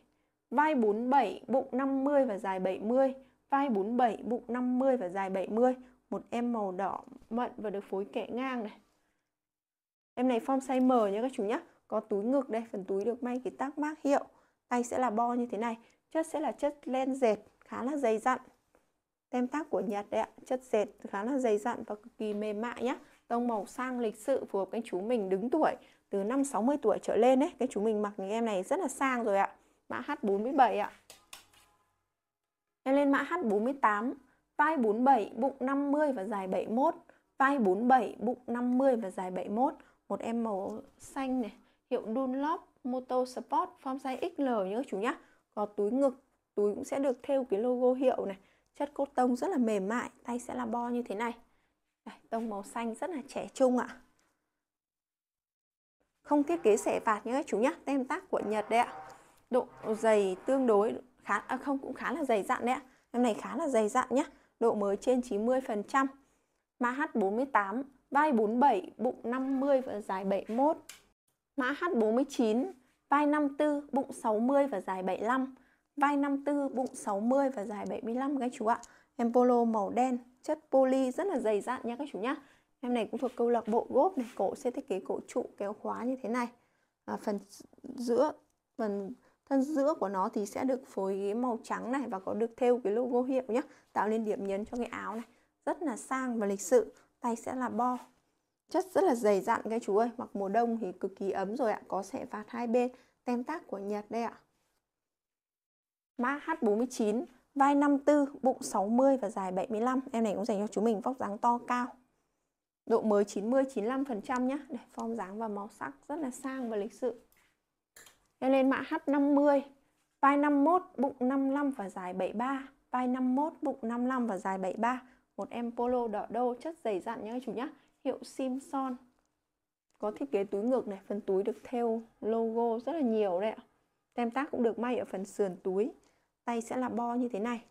vai 47, bụng 50 và dài 70, vai 47, bụng 50 và dài 70, một em màu đỏ mận và được phối kẽ ngang này. Em này form size M nhé các chú nhé. Có túi ngực đây, phần túi được may cái tác mác hiệu. Tay sẽ là bo như thế này. Chất sẽ là chất len dệt, khá là dày dặn. Tem tác của Nhật đấy ạ, chất dệt khá là dày dặn và cực kỳ mềm mại nhá Tông màu sang lịch sự phù hợp các chú mình đứng tuổi từ 5 60 tuổi trở lên đấy. Các chú mình mặc những em này rất là sang rồi ạ mã H47 ạ. Em lên mã H48, vai 47, bụng 50 và dài 71, vai 47, bụng 50 và dài 71, một em màu xanh này, hiệu Dunlop Moto Sport form size XL nhớ chú nhá. Có túi ngực, túi cũng sẽ được theo cái logo hiệu này, chất cốt tông rất là mềm mại, tay sẽ là bo như thế này. Đây, tông màu xanh rất là trẻ trung ạ. Không thiết kế xẻ vạt nhé chú nhá, tem tác của Nhật đấy ạ độ dày tương đối khá à không cũng khá là dày dặn đấy Em này khá là dày dặn nhé. Độ mới trên 90%. Mã H48, vai 47, bụng 50 và dài 71. Mã H49, vai 54, bụng 60 và dài 75. Vai 54, bụng 60 và dài 75 các chú ạ. Em polo màu đen, chất poly rất là dày dặn nha các chú nhá. Em này cũng thuộc câu lạc bộ gốp này, cổ sẽ thiết kế cổ trụ kéo khóa như thế này. À, phần giữa phần thân giữa của nó thì sẽ được phối ghế màu trắng này và có được thêu cái logo hiệu nhé tạo nên điểm nhấn cho cái áo này rất là sang và lịch sự tay sẽ là bo chất rất là dày dặn các chú ơi mặc mùa đông thì cực kỳ ấm rồi ạ có sẽ vạt hai bên tem tác của Nhật đây ạ mã H49 vai 54 bụng 60 và dài 75 em này cũng dành cho chú mình vóc dáng to cao độ mới 90 95% nhé để form dáng và màu sắc rất là sang và lịch sự Em lên mã H50, vai 51, bụng 55 và dài 73, vai 51, bụng 55 và dài 73. Một em polo đỏ đô chất dày dặn nhé các chú nhé. Hiệu Simson, Có thiết kế túi ngược này, phần túi được thêu logo rất là nhiều đấy ạ. Tem tác cũng được may ở phần sườn túi. Tay sẽ là bo như thế này.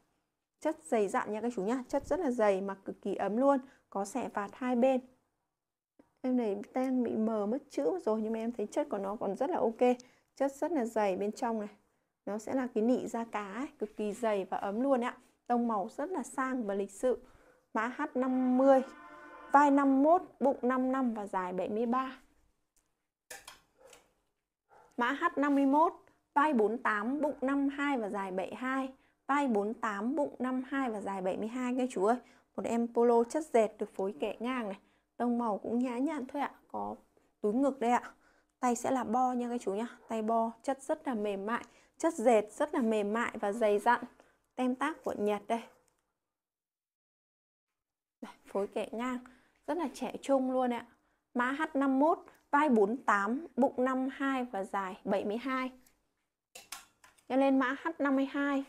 Chất dày dặn nha các chú nhá, chất rất là dày mặc cực kỳ ấm luôn, có xẻ vạt hai bên. Em này tem bị mờ mất chữ rồi nhưng mà em thấy chất của nó còn rất là ok chất rất là dày bên trong này nó sẽ là cái nị da cá ấy, cực kỳ dày và ấm luôn ạ tông màu rất là sang và lịch sự mã H50 vai 51 bụng 55 và dài 73 mã H51 vai 48 bụng 52 và dài 72 vai 48 bụng 52 và dài 72 các chú ơi một em polo chất dệt được phối kẻ ngang này tông màu cũng nhã nhặn thôi ạ có túi ngực đây ạ tay sẽ là bo nha các chú nhá tay bo chất rất là mềm mại chất dệt rất là mềm mại và dày dặn tem tác của Nhật đây đây, phối kẻ ngang rất là trẻ trung luôn ạ. Mã H51, vai 48, bụng 52 và dài 72. Cho lên mã H52,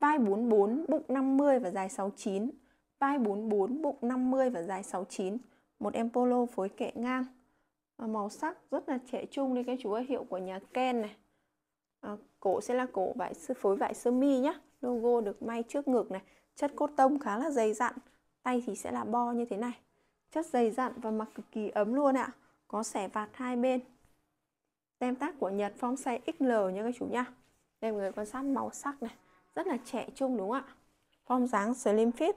vai 44, bụng 50 và dài 69. Vai 44, bụng 50 và dài 69. Một em polo phối kệ ngang. À, màu sắc rất là trẻ trung đi các chú ơi hiệu của nhà Ken này à, cổ sẽ là cổ vải phối vải sơ mi nhá logo được may trước ngực này chất cốt tông khá là dày dặn tay thì sẽ là bo như thế này chất dày dặn và mặc cực kỳ ấm luôn ạ có sẻ vạt hai bên tem tác của Nhật form size XL nha các chú nhá đây mọi người quan sát màu sắc này rất là trẻ trung đúng không ạ form dáng slim fit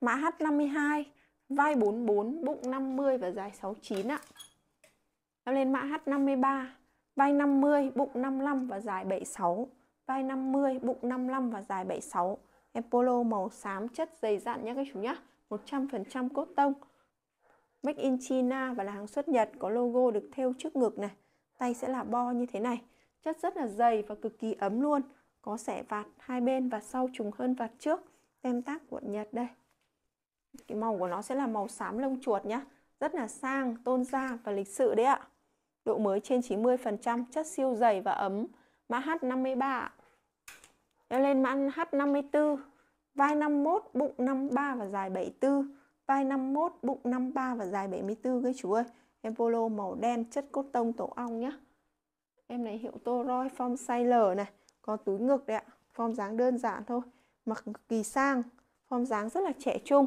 mã H52 vai 44 bụng 50 và dài 69 ạ Em lên mã H53, vai 50, bụng 55 và dài 76. Vai 50, bụng 55 và dài 76. Em polo màu xám chất dày dặn nhé các chú nhé. 100% cốt tông. Make in China và là hàng xuất Nhật có logo được thêu trước ngực này. Tay sẽ là bo như thế này. Chất rất là dày và cực kỳ ấm luôn. Có sẻ vạt hai bên và sau trùng hơn vạt trước. Tem tác của Nhật đây. Cái màu của nó sẽ là màu xám lông chuột nhá. Rất là sang, tôn da và lịch sự đấy ạ độ mới trên 90%, chất siêu dày và ấm. Mã H53 Em lên mã H54 Vai 51, bụng 53 và dài 74 Vai 51, bụng 53 và dài 74 cái chú ơi Em polo màu đen chất cốt tông tổ ong nhá Em này hiệu toroi form size L này Có túi ngực đấy ạ Form dáng đơn giản thôi Mặc kỳ sang Form dáng rất là trẻ trung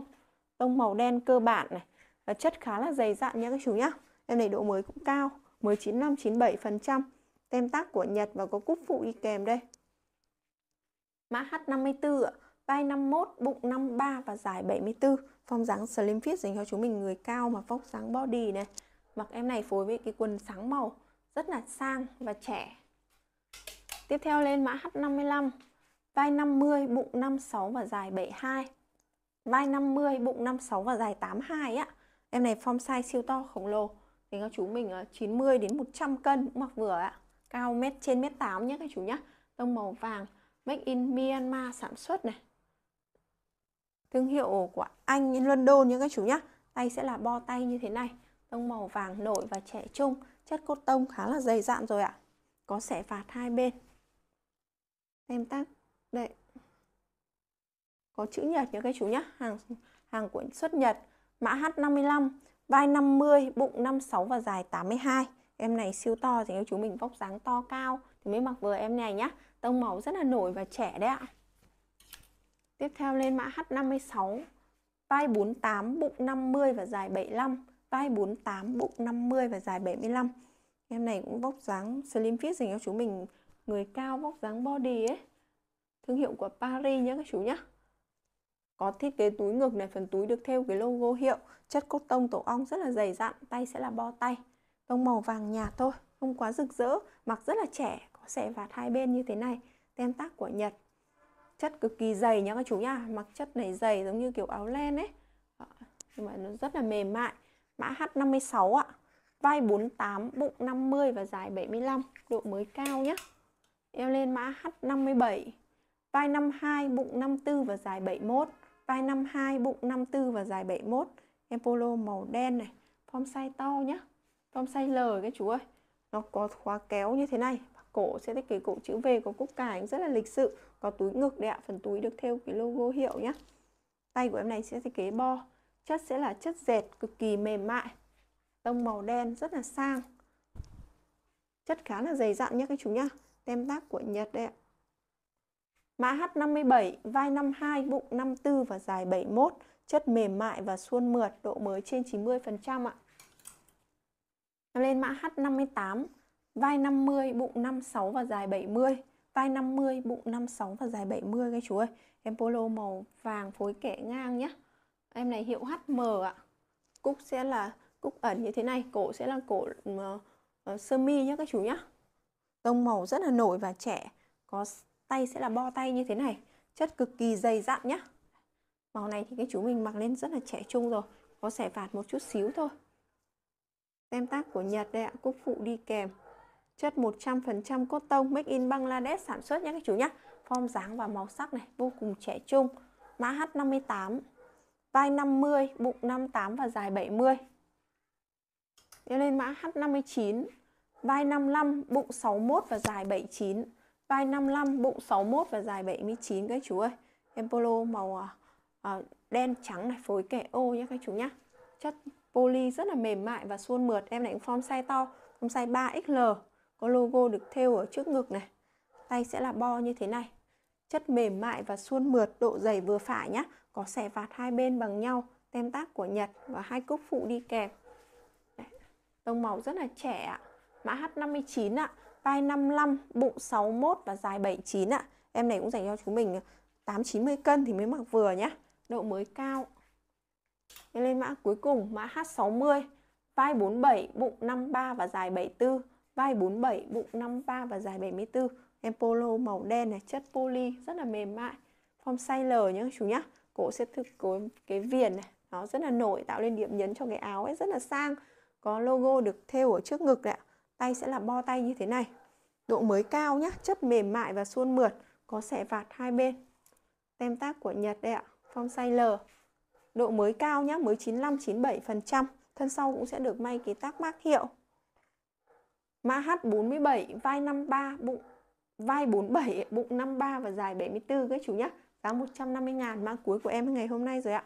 Tông màu đen cơ bản này và Chất khá là dày dặn nhá các chú nhá Em này độ mới cũng cao năm 19,597%. Tem tác của Nhật và có cúp phụ đi kèm đây. Mã H54 ạ. Vai 51, bụng 53 và dài 74. Phong dáng slim fit dành cho chúng mình người cao mà vóc dáng body này. Mặc em này phối với cái quần sáng màu rất là sang và trẻ. Tiếp theo lên mã H55. Vai 50, bụng 56 và dài 72. Vai 50, bụng 56 và dài 82 á Em này form size siêu to khổng lồ thì các chú mình 90 ờ, đến 100 cân cũng mặc vừa ạ cao mét trên mét 8 nhé các chú nhá, tông màu vàng make in Myanmar sản xuất này thương hiệu của Anh London nhé các chú nhá, tay sẽ là bo tay như thế này tông màu vàng nổi và trẻ trung chất cốt tông khá là dày dặn rồi ạ có sẻ vạt hai bên em tắt, đây có chữ nhật nhé các chú nhá, hàng hàng của xuất nhật mã H55 vai 50, bụng 56 và dài 82. Em này siêu to dành cho chú mình vóc dáng to cao thì mới mặc vừa em này nhá. Tông màu rất là nổi và trẻ đấy ạ. Tiếp theo lên mã H56. Vai 48, bụng 50 và dài 75. Vai 48, bụng 50 và dài 75. Em này cũng vóc dáng slim fit dành cho chú mình người cao vóc dáng body ấy. Thương hiệu của Paris nhé các chú nhá có thiết kế túi ngực này, phần túi được theo cái logo hiệu, chất cốt tông tổ ong rất là dày dặn, tay sẽ là bo tay. Tông màu vàng nhạt thôi, không quá rực rỡ, mặc rất là trẻ, có xẻ vạt hai bên như thế này, tem tác của Nhật. Chất cực kỳ dày nhá các chú nha, mặc chất này dày giống như kiểu áo len ấy. Đó. Nhưng mà nó rất là mềm mại. Mã H56 ạ. Vai 48, bụng 50 và dài 75, độ mới cao nhá Eo lên mã H57 vai 52, bụng 54 và dài 71 vai 52, bụng 54 và dài 71. Em polo màu đen này, form size to nhá. Form size L cái chú ơi. Nó có khóa kéo như thế này. Cổ sẽ thiết kế cổ chữ V có cúc cài rất là lịch sự. Có túi ngực đấy ạ, phần túi được theo cái logo hiệu nhá. Tay của em này sẽ thiết kế bo. Chất sẽ là chất dệt cực kỳ mềm mại. Tông màu đen rất là sang. Chất khá là dày dặn nhá các chú nhá. Tem tác của Nhật đây ạ. Mã H57, vai 52, bụng 54 và dài 71, chất mềm mại và suôn mượt, độ mới trên 90% ạ. Lên mã H58, vai 50, bụng 56 và dài 70, vai 50, bụng 56 và dài 70 các chú ơi. Em polo màu vàng phối kẻ ngang nhé. Em này hiệu HM ạ. Cúc sẽ là cúc ẩn như thế này, cổ sẽ là cổ uh, uh, sơ mi nhé các chú nhé. Tông màu rất là nổi và trẻ, có tay sẽ là bo tay như thế này chất cực kỳ dày dặn nhá màu này thì cái chú mình mặc lên rất là trẻ trung rồi có xẻ vạt một chút xíu thôi tem tác của Nhật đây ạ cúc phụ đi kèm chất 100% cốt tông make in Bangladesh sản xuất nhé các chú nhá form dáng và màu sắc này vô cùng trẻ trung mã H58 vai 50 bụng 58 và dài 70 Đi lên mã H59 vai 55 bụng 61 và dài 79 vai 55 bụng 61 và dài 79 các chú ơi em polo màu à, à đen trắng này phối kẻ ô nhé các chú nhá chất poly rất là mềm mại và suôn mượt em này cũng form size to form size 3XL có logo được thêu ở trước ngực này tay sẽ là bo như thế này chất mềm mại và suôn mượt độ dày vừa phải nhá có xẻ vạt hai bên bằng nhau tem tác của Nhật và hai cúc phụ đi kèm tông màu rất là trẻ ạ mã H59 ạ vai 55, bụng 61 và dài 79 ạ. À. Em này cũng dành cho chúng mình 8 90 cân thì mới mặc vừa nhá. Độ mới cao. Em lên mã cuối cùng, mã H60, vai 47, bụng 53 và dài 74, vai 47, bụng 53 và dài 74. Em polo màu đen này, chất poly rất là mềm mại. Form size L nhá chú nhá. Cổ xếp thực cái cái viền này, nó rất là nổi tạo lên điểm nhấn cho cái áo ấy rất là sang. Có logo được thêu ở trước ngực đấy ạ tay sẽ là bo tay như thế này độ mới cao nhá, chất mềm mại và suôn mượt có sẻ vạt hai bên tem tác của Nhật đây ạ phong say L độ mới cao nhá, mới 95 97 phần trăm thân sau cũng sẽ được may cái tác mác hiệu mã H47 vai 53 bụng vai 47 bụng 53 và dài 74 cái chú nhá, giá 150 ngàn mã cuối của em ngày hôm nay rồi ạ